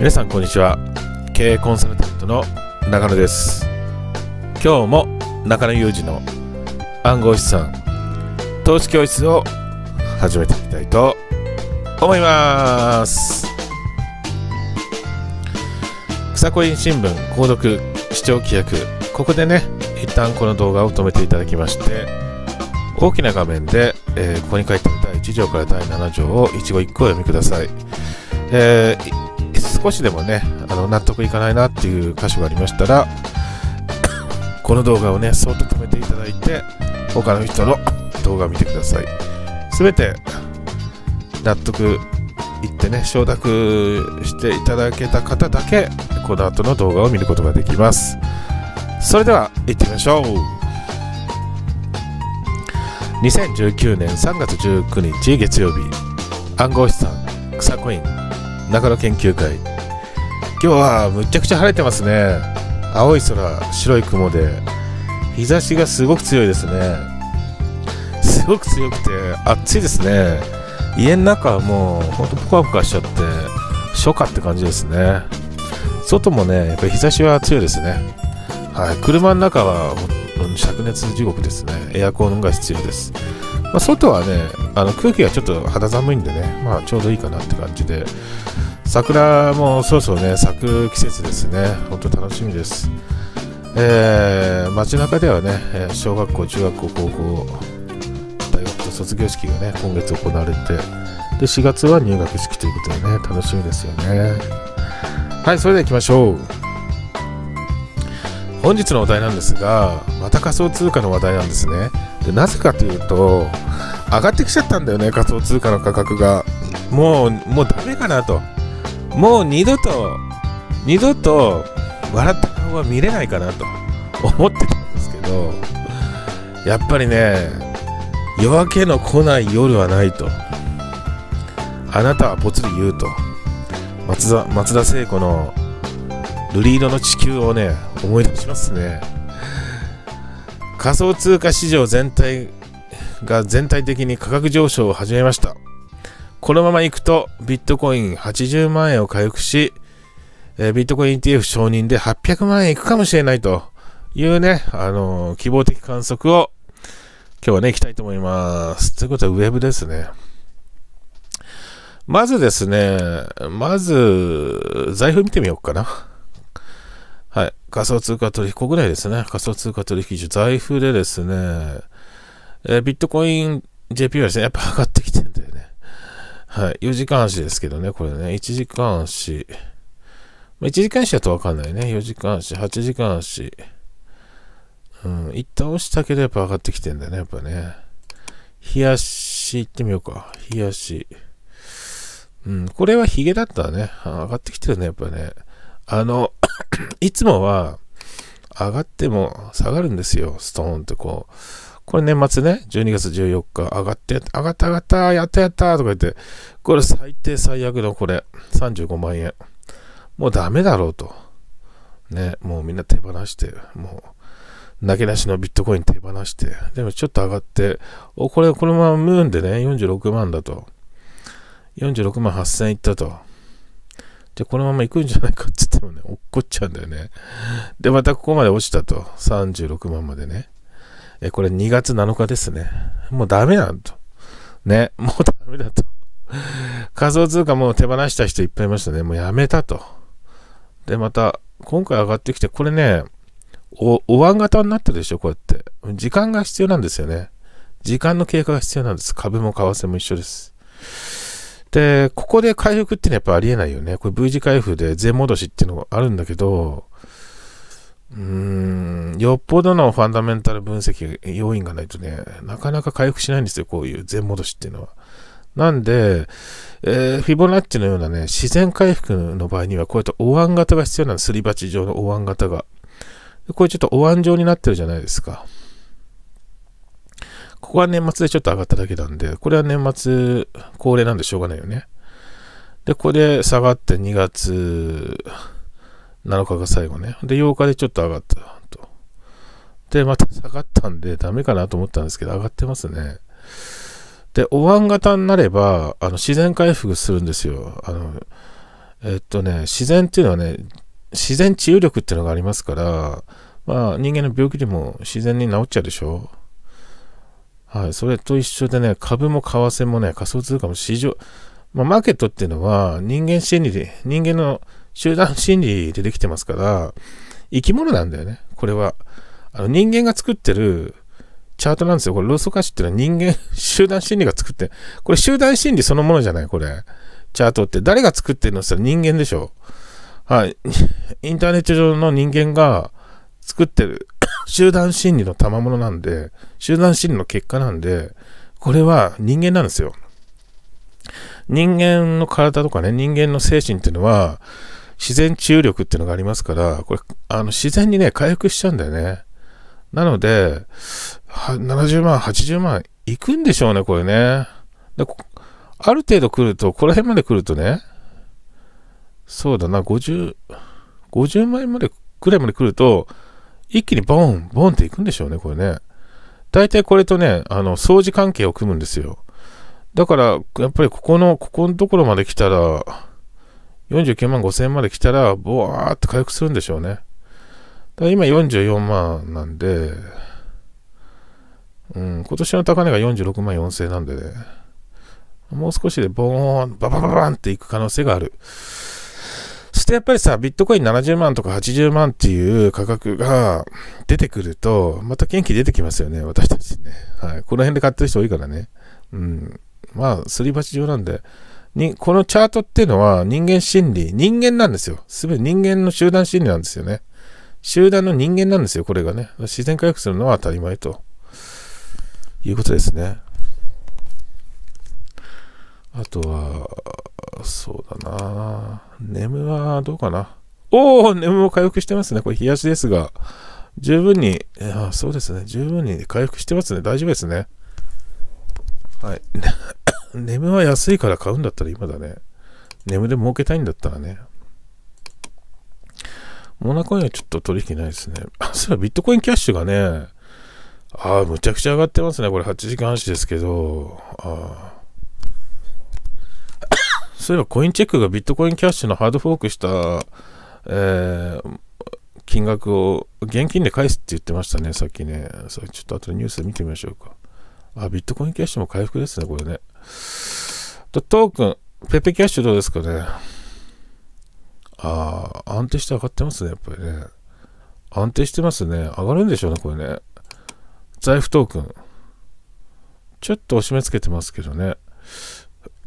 皆さんこんにちは経営コンサルタントの中野です今日も中野裕二の暗号資産投資教室を始めていきたいと思います草恋新聞購読視聴規約ここでね一旦この動画を止めていただきまして大きな画面で、えー、ここに書いてある第1条から第7条を一語一句お読みください、えー少しでもね、あの、納得いかないなっていう箇所がありましたら、この動画をね、そっと止めていただいて、他の人の動画を見てください。全て、納得いってね、承諾していただけた方だけ、この後の動画を見ることができます。それでは、行ってみましょう。2019年3月19日月曜日暗号資産草コイン中野研究会今日はむちゃくちゃ晴れてますね青い空白い雲で日差しがすごく強いですねすごく強くて暑いですね家の中はもうほんとポカポカしちゃって初夏って感じですね外もねやっぱり日差しは強いですねはい車の中は灼熱地獄ですねエアコンが必要ですまあ、外はね、あの空気がちょっと肌寒いんでね、まあ、ちょうどいいかなって感じで、桜もそろそろね咲く季節ですね本当楽しみです、えー、街中ではね小学校中学校高校大学と卒業式がね今月行われてで4月は入学式ということでね楽しみですよねはいそれではいきましょう本日のお題なんですがまた仮想通貨の話題なんですねでなぜかというと上がってきちゃったんだよね仮想通貨の価格がもうもうダメかなともう二度と、二度と、笑った顔は見れないかなと思ってたんですけど、やっぱりね、夜明けの来ない夜はないと。あなたはぽつり言うと。松田、松田聖子の、瑠璃色の地球をね、思い出しますね。仮想通貨市場全体が全体的に価格上昇を始めました。このままいくと、ビットコイン80万円を回復し、えビットコイン ETF 承認で800万円いくかもしれないというね、あのー、希望的観測を今日はね、いきたいと思います。ということは、ウェブですね。まずですね、まず、財布見てみようかな。はい。仮想通貨取引、国内ですね。仮想通貨取引所、財布でですね、えー、ビットコイン JP はですね、やっぱ上がってきてはい。4時間足ですけどね、これね。1時間足。まあ、1時間足だとわかんないね。4時間足、8時間足。うん。一旦押したけどやっぱ上がってきてんだよね、やっぱね。冷やし行ってみようか。冷やし。うん。これはヒゲだったね。上がってきてるね、やっぱね。あの いつもは、上がっても下がるんですよ。ストーンってこう。これ年末ね、12月14日、上がって、上がった上がった、やったやったとか言って、これ最低最悪のこれ、35万円。もうダメだろうと。ね、もうみんな手放して、もう、泣き出しのビットコイン手放して、でもちょっと上がって、お、これ、このままムーンでね、46万だと。46万8000いったと。じゃこのまま行くんじゃないかって言ってもね、落っこっちゃうんだよね。で、またここまで落ちたと。36万までね。え、これ2月7日ですね。もうダメなんと。ね、もうダメだと。仮想通貨も手放した人いっぱいいましたね。もうやめたと。で、また、今回上がってきて、これね、お、お椀型になったでしょ、こうやって。時間が必要なんですよね。時間の経過が必要なんです。株も為替も一緒です。で、ここで回復っていうのはやっぱありえないよね。これ V 字回復で税戻しっていうのがあるんだけど、うーん、よっぽどのファンダメンタル分析要因がないとね、なかなか回復しないんですよ、こういう全戻しっていうのは。なんで、えー、フィボナッチのようなね、自然回復の場合には、こういったお椀型が必要なの、すり鉢状のお椀型が。これちょっとお椀状になってるじゃないですか。ここは年末でちょっと上がっただけなんで、これは年末恒例なんでしょうがないよね。で、ここで下がって2月、7日が最後ね。で、8日でちょっと上がったと。で、また下がったんで、ダメかなと思ったんですけど、上がってますね。で、お椀型になれば、あの、自然回復するんですよ。あの、えっとね、自然っていうのはね、自然治癒力っていうのがありますから、まあ、人間の病気でも自然に治っちゃうでしょはい、それと一緒でね、株も為替もね、仮想通貨も市場、まあ、マーケットっていうのは人間心理で、人間の集団心理でできてますから、生き物なんだよね、これは。あの人間が作ってるチャートなんですよ。これ、ローソカシっていうのは人間、集団心理が作って、これ集団心理そのものじゃない、これ。チャートって。誰が作ってるのって言ったら人間でしょ。はい。インターネット上の人間が作ってる 集団心理の賜物なんで、集団心理の結果なんで、これは人間なんですよ。人間の体とかね、人間の精神っていうのは、自然治癒力っていうのがありますから、これ、あの、自然にね、回復しちゃうんだよね。なので、70万、80万、いくんでしょうね、これね。である程度来ると、ここら辺まで来るとね、そうだな、50、50万円まで、くらいまで来ると、一気にボン、ボンっていくんでしょうね、これね。大体これとね、あの、掃除関係を組むんですよ。だから、やっぱりここの、ここのところまで来たら、49万5 0 0 0円まで来たら、ぼわーって回復するんでしょうね。だから今44万なんで、うん、今年の高値が46万4 0 0円なんでね、もう少しでボーン、ババババンっていく可能性がある。そしてやっぱりさ、ビットコイン70万とか80万っていう価格が出てくると、また元気出てきますよね、私たちね。はい。この辺で買ってる人多いからね。うん。まあ、すり鉢状なんで、に、このチャートっていうのは人間心理、人間なんですよ。すべて人間の集団心理なんですよね。集団の人間なんですよ、これがね。自然回復するのは当たり前と。いうことですね。あとは、そうだな眠はどうかな。おお眠も回復してますね。これ、冷やしですが、十分に、そうですね。十分に回復してますね。大丈夫ですね。はい。ネ ムは安いから買うんだったら今だね。ネムで儲けたいんだったらね。モナコインはちょっと取引ないですね。あ、そうビットコインキャッシュがね、ああ、むちゃくちゃ上がってますね。これ8時間足ですけど、ああ。そういえばコインチェックがビットコインキャッシュのハードフォークした、えー、金額を現金で返すって言ってましたね、さっきね。それちょっと後でニュース見てみましょうか。あ、ビットコインキャッシュも回復ですね、これね。と、トークン、ペペキャッシュどうですかね。ああ、安定して上がってますね、やっぱりね。安定してますね。上がるんでしょうね、これね。財布トークン。ちょっと押し目つけてますけどね。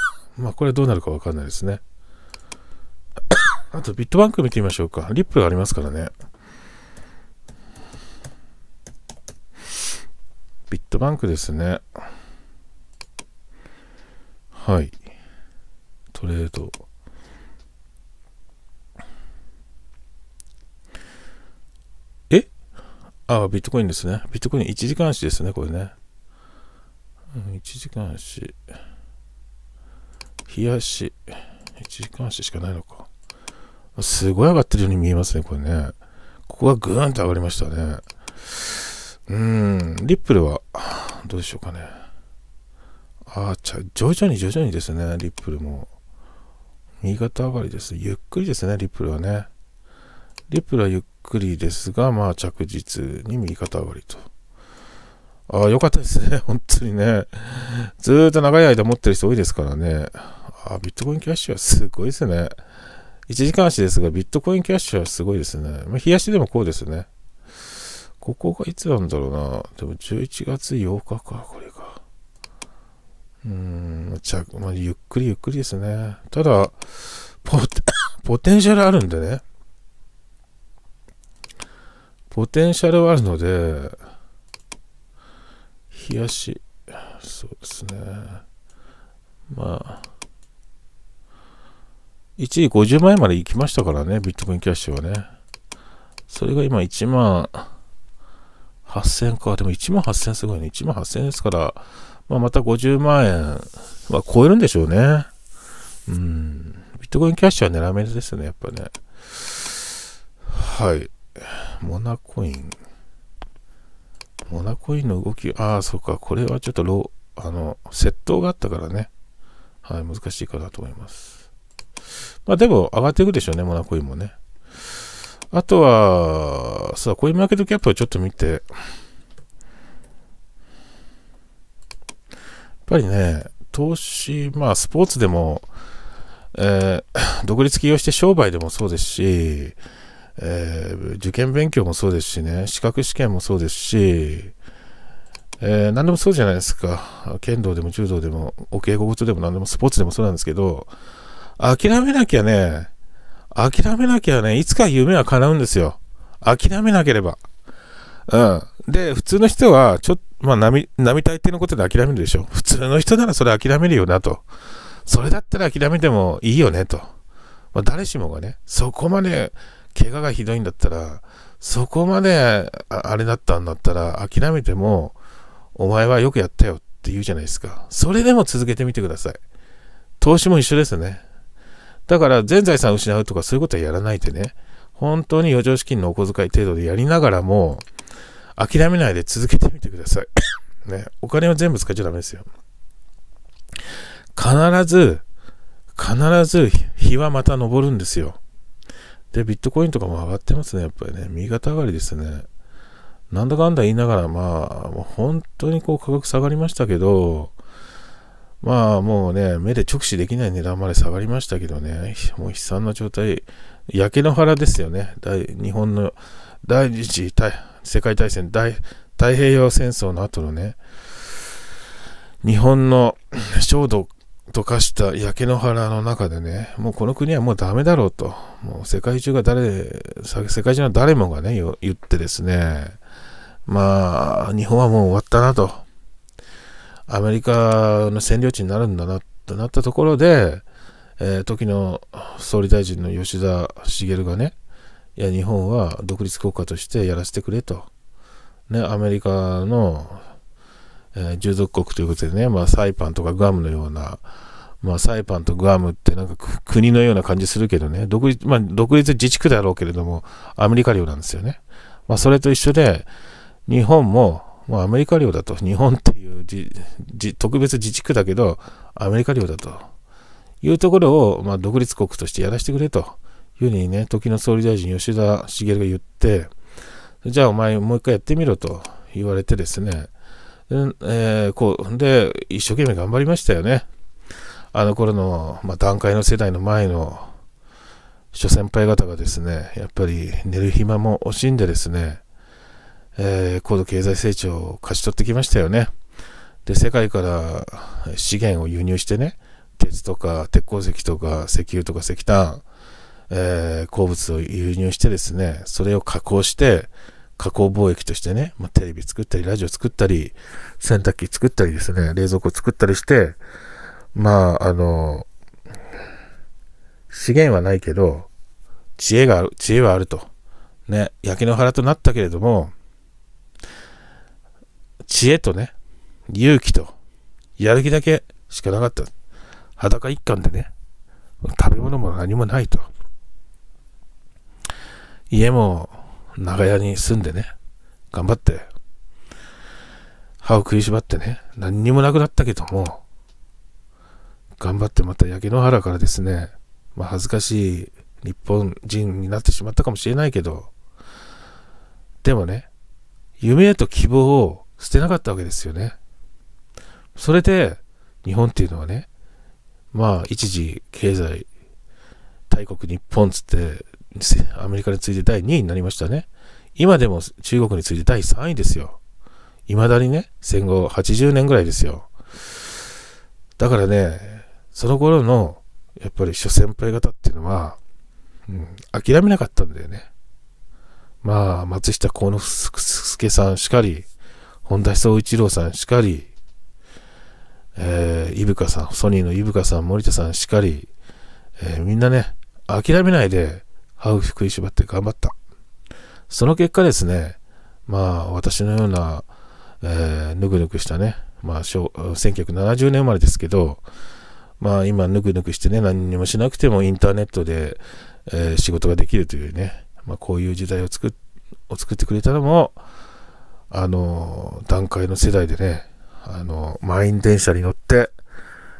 まあ、これどうなるかわかんないですね。あと、ビットバンク見てみましょうか。リップがありますからね。ビットバンクですね。はい。トレード。えああ、ビットコインですね。ビットコイン1時間足ですね、これね。1時間足。冷やし。1時間足しかないのか。すごい上がってるように見えますね、これね。ここがグーンと上がりましたね。うん、リップルは、どうでしょうかね。ああ、徐々に徐々にですね、リップルも。右肩上がりです。ゆっくりですね、リップルはね。リップルはゆっくりですが、まあ着実に右肩上がりと。ああ、よかったですね。本当にね。ずーっと長い間持ってる人多いですからね。ああ、ビットコインキャッシュはすごいですね。1時間足ですが、ビットコインキャッシュはすごいですね。まあ、日足でもこうですね。ここがいつなんだろうな。でも11月8日か、これが。うーん、ちゃ、まあ、ゆっくりゆっくりですね。ただ、ポテ、ポテンシャルあるんでね。ポテンシャルはあるので、冷やし、そうですね。まあ、1時50万円まで行きましたからね、ビットコインキャッシュはね。それが今1万、8000か。でも1万8000すごいね。1万8000ですから、まあ、また50万円は超えるんでしょうね。うん。ビットコインキャッシュは狙めですね、やっぱね。はい。モナコイン。モナコインの動き、ああ、そうか。これはちょっとロあの、窃盗があったからね。はい、難しいかなと思います。まあでも、上がっていくでしょうね、モナコインもね。あとは、さ、ういうマーケットキャップをちょっと見て、やっぱりね、投資、まあ、スポーツでも、えー、独立起業して商売でもそうですし、えー、受験勉強もそうですしね、資格試験もそうですし、えー、何でもそうじゃないですか。剣道でも柔道でも、お稽古事でも何でもスポーツでもそうなんですけど、諦めなきゃね、諦めなきゃね、いつか夢は叶うんですよ。諦めなければ。うん。で、普通の人は、ちょっと、まあ、並、並大抵のことで諦めるでしょ。普通の人ならそれ諦めるよなと。それだったら諦めてもいいよねと。まあ、誰しもがね、そこまで怪我がひどいんだったら、そこまであれだったんだったら、諦めても、お前はよくやったよって言うじゃないですか。それでも続けてみてください。投資も一緒ですね。だから全財産失うとかそういうことはやらないでね、本当に余剰資金のお小遣い程度でやりながらも、諦めないで続けてみてください。ね、お金は全部使っちゃダメですよ。必ず、必ず日はまた昇るんですよ。で、ビットコインとかも上がってますね、やっぱりね。右肩上がりですね。なんだかんだ言いながら、まあ、もう本当にこう価格下がりましたけど、まあもうね、目で直視できない値段まで下がりましたけどね、もう悲惨な状態、焼け野原ですよね、日本の第二次世界大戦大、太平洋戦争の後のね、日本の焦土と化した焼け野原の中でね、もうこの国はもうダメだろうと、もう世界中が誰、世界中の誰もがね、言ってですね、まあ、日本はもう終わったなと。アメリカの占領地になるんだな、となったところで、えー、時の総理大臣の吉田茂がね、いや、日本は独立国家としてやらせてくれと。ね、アメリカの、えー、従属国ということでね、まあ、サイパンとかグアムのような、まあ、サイパンとグアムってなんか国のような感じするけどね、独立、まあ、独立自治区だろうけれども、アメリカ領なんですよね。まあ、それと一緒で、日本も、まあ、アメリカ領だと、日本っていうじじ特別自治区だけど、アメリカ領だというところを、まあ、独立国としてやらせてくれというふうにね、時の総理大臣、吉田茂が言って、じゃあお前もう一回やってみろと言われてですね、えー、こうで一生懸命頑張りましたよね。あの頃の、まあ、段階の世代の前の諸先輩方がですね、やっぱり寝る暇も惜しんでですね、えー、高度経済成長を勝ち取ってきましたよね。で、世界から資源を輸入してね、鉄とか鉄鉱石とか石油とか石炭、えー、鉱物を輸入してですね、それを加工して、加工貿易としてね、まあ、テレビ作ったり、ラジオ作ったり、洗濯機作ったりですね、冷蔵庫作ったりして、まあ、あの、資源はないけど、知恵がある、知恵はあると。ね、焼け野原となったけれども、知恵とね、勇気と、やる気だけしかなかった。裸一貫でね、食べ物も何もないと。家も長屋に住んでね、頑張って、歯を食いしばってね、何にもなくなったけども、頑張ってまた焼け野原からですね、まあ、恥ずかしい日本人になってしまったかもしれないけど、でもね、夢と希望を捨てなかったわけですよね。それで、日本っていうのはね、まあ、一時、経済、大国日本つって、アメリカに次いで第2位になりましたね。今でも中国に次いで第3位ですよ。未だにね、戦後80年ぐらいですよ。だからね、その頃の、やっぱり諸先輩方っていうのは、うん、諦めなかったんだよね。まあ、松下幸之助さんしかり、本田宗一郎さんしかり、えー、イブカさん、ソニーのイブカさん、森田さんしかり、えー、みんなね、諦めないで、歯を食いしばって頑張った。その結果ですね、まあ、私のような、えぬくぬくしたね、まあ、1970年生まれですけど、まあ、今、ぬくぬくしてね、何にもしなくてもインターネットで、えー、仕事ができるというね、まあ、こういう時代を作を作ってくれたのも、あの、段階の世代でね、あの、満員電車に乗って、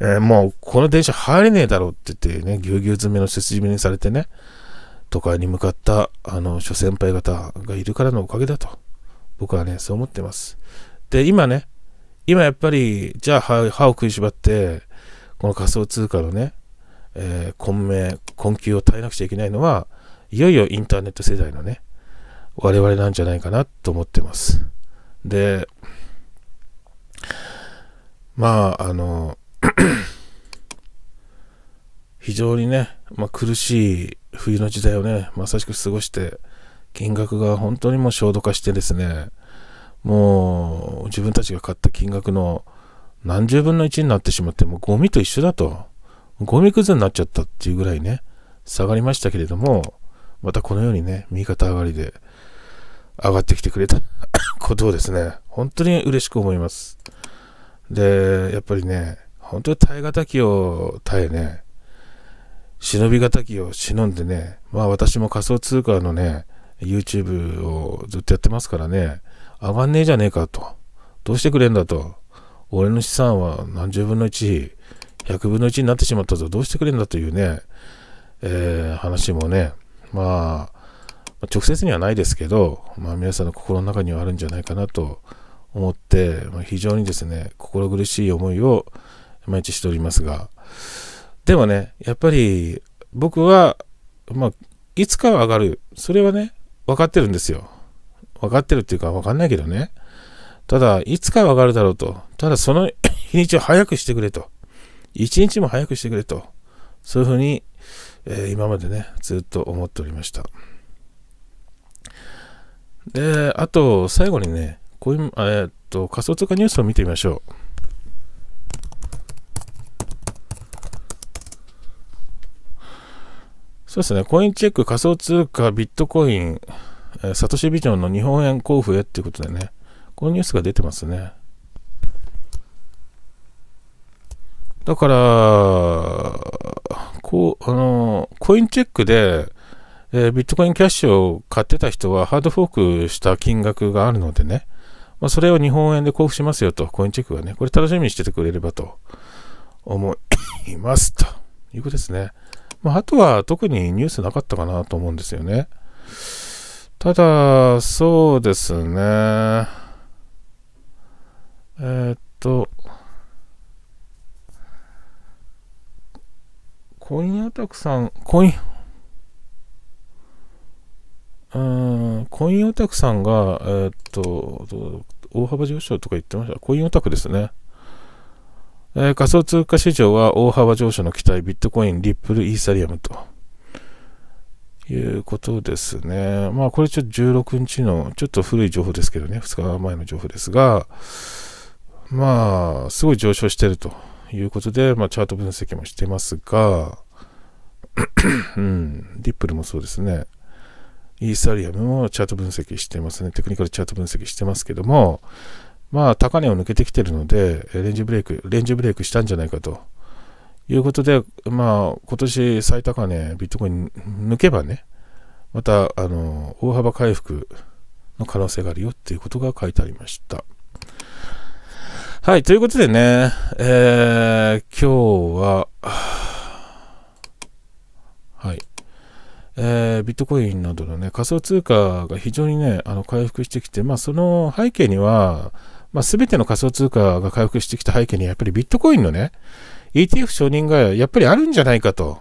えー、もうこの電車入れねえだろうって言ってね、ぎゅうぎゅう詰めの設置にされてね、都会に向かった、あの、諸先輩方がいるからのおかげだと、僕はね、そう思ってます。で、今ね、今やっぱり、じゃあ歯歯を食いしばって、この仮想通貨のね、えー、混迷、困窮を耐えなくちゃいけないのは、いよいよインターネット世代のね、我々なんじゃないかなと思ってます。で、まあ、あの、非常にね、まあ、苦しい冬の時代をね、まさしく過ごして、金額が本当にもう焦土化してですね、もう自分たちが買った金額の何十分の1になってしまって、もうゴミと一緒だと、ゴミくずになっちゃったっていうぐらいね、下がりましたけれども、またこのようにね、右肩上がりで、上がってきてくれた ことをですね、本当に嬉しく思います。で、やっぱりね、本当に耐え難きを耐えね、忍び難きを忍んでね、まあ私も仮想通貨のね、YouTube をずっとやってますからね、上がんねえじゃねえかと。どうしてくれんだと。俺の資産は何十分の1、100分の1になってしまったぞ。どうしてくれんだというね、えー、話もね、まあ、ま直接にはないですけど、まあ、皆さんの心の中にはあるんじゃないかなと思って、まあ、非常にですね、心苦しい思いを毎日しておりますが、でもね、やっぱり僕は、まあ、いつかは上がる。それはね、分かってるんですよ。分かってるっていうか分かんないけどね。ただ、いつかは上がるだろうと。ただ、その 日にちを早くしてくれと。一日も早くしてくれと。そういうふうに、えー、今までね、ずっと思っておりました。で、あと、最後にね、こういう、えっと、仮想通貨ニュースを見てみましょう。そうですね、コインチェック、仮想通貨、ビットコイン、えサトシビジョンの日本円交付へっていうことでね、このニュースが出てますね。だから、こう、あの、コインチェックで、えー、ビットコインキャッシュを買ってた人はハードフォークした金額があるのでね、まあ、それを日本円で交付しますよと、コインチェックがね、これ楽しみにしててくれればと思いますということですね。まあ、あとは特にニュースなかったかなと思うんですよね。ただ、そうですね。えー、っと、コインアタックさん、コイン、うんコインオタクさんが、えー、っと、大幅上昇とか言ってました。コインオタクですね。えー、仮想通貨市場は大幅上昇の期待、ビットコイン、リップル、イーサリアムと。いうことですね。まあ、これちょっと16日の、ちょっと古い情報ですけどね、2日前の情報ですが、まあ、すごい上昇してるということで、まあ、チャート分析もしてますが、うん、リップルもそうですね。イーサリアムをチャート分析してますね。テクニカルチャート分析してますけども、まあ、高値を抜けてきてるので、レンジブレイク、レンジブレイクしたんじゃないかということで、まあ、今年最高値、ビットコイン抜けばね、また、あの、大幅回復の可能性があるよっていうことが書いてありました。はい、ということでね、えー、今日は、えー、ビットコインなどのね、仮想通貨が非常にね、あの回復してきて、まあ、その背景には、まあ、全ての仮想通貨が回復してきた背景には、やっぱりビットコインのね、ETF 承認がやっぱりあるんじゃないかと。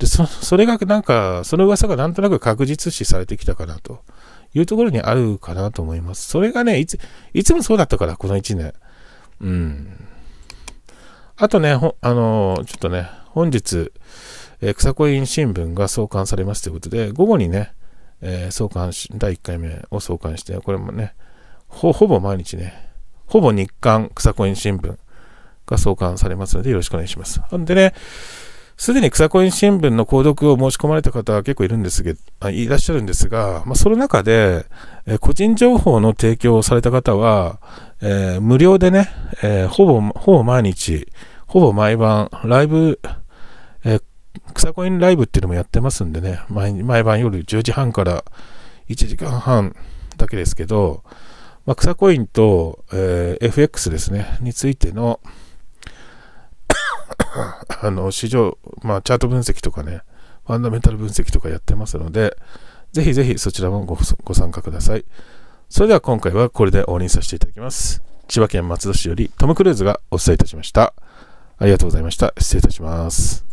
で、そそれがなんか、その噂がなんとなく確実視されてきたかなというところにあるかなと思います。それがね、いつ、いつもそうだったから、この1年。うん。あとね、あのー、ちょっとね、本日、え草恋新聞が創刊されますということで、午後にね、えー、創刊し、第1回目を創刊して、これもね、ほぼ毎日ね、ほぼ日刊草恋新聞が創刊されますので、よろしくお願いします。んでね、すでに草恋新聞の購読を申し込まれた方は結構いるんですけど、いらっしゃるんですが、まあ、その中で、え個人情報の提供をされた方は、えー、無料でね、えー、ほぼ、ほぼ毎日、ほぼ毎晩、ライブ、えー、草コインライブっていうのもやってますんでね、毎毎晩夜10時半から1時間半だけですけど、まあ、草コインと、えー、FX ですね、についての あの、市場、まあ、チャート分析とかね、ファンダメンタル分析とかやってますので、ぜひぜひそちらもごご参加ください。それでは今回はこれで終わりにさせていただきます。千葉県松戸市よりトム・クルーズがお伝えいたしました。ありがとうございました。失礼いたします。